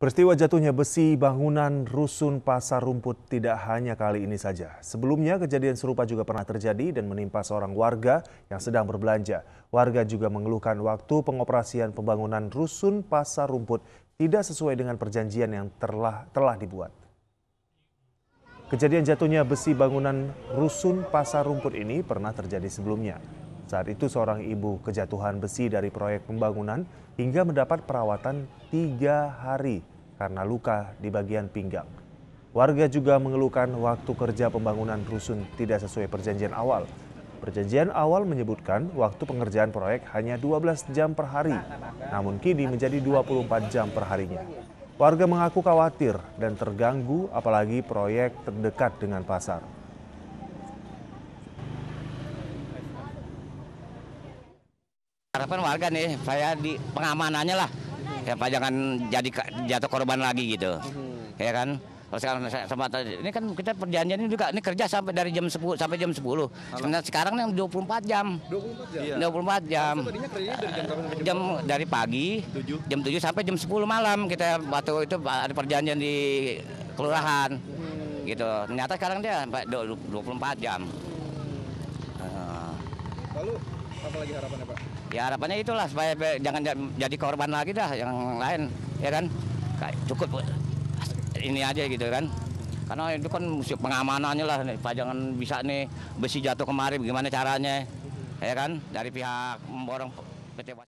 Peristiwa jatuhnya besi bangunan rusun pasar rumput tidak hanya kali ini saja. Sebelumnya kejadian serupa juga pernah terjadi dan menimpa seorang warga yang sedang berbelanja. Warga juga mengeluhkan waktu pengoperasian pembangunan rusun pasar rumput tidak sesuai dengan perjanjian yang telah telah dibuat. Kejadian jatuhnya besi bangunan rusun pasar rumput ini pernah terjadi sebelumnya. Saat itu seorang ibu kejatuhan besi dari proyek pembangunan hingga mendapat perawatan tiga hari karena luka di bagian pinggang. Warga juga mengeluhkan waktu kerja pembangunan rusun tidak sesuai perjanjian awal. Perjanjian awal menyebutkan waktu pengerjaan proyek hanya 12 jam per hari, namun kini menjadi 24 jam per harinya. Warga mengaku khawatir dan terganggu apalagi proyek terdekat dengan pasar. Harapan warga nih, saya di pengamanannya lah, ya Pak jangan jadi jatuh korban lagi gitu hmm. ya kan kalau sekarang sama ini kan kita perjanjian ini juga ini kerja sampai dari jam 10 sampai jam 10. Sebenarnya sekarang yang 24 jam. 24 jam. 24 iya. jam. dari jam, jam, dari pagi 7. jam 7 sampai jam 10 malam kita waktu itu ada perjanjian di kelurahan. Hmm. Gitu. Ternyata sekarang dia 24 jam. lagi harapannya Pak? Ya harapannya itulah supaya jangan jadi korban lagi dah yang lain ya kan cukup ini aja gitu kan karena itu kan mesti pengamanannya lah Pak jangan bisa nih besi jatuh kemari bagaimana caranya ya kan dari pihak memborong PT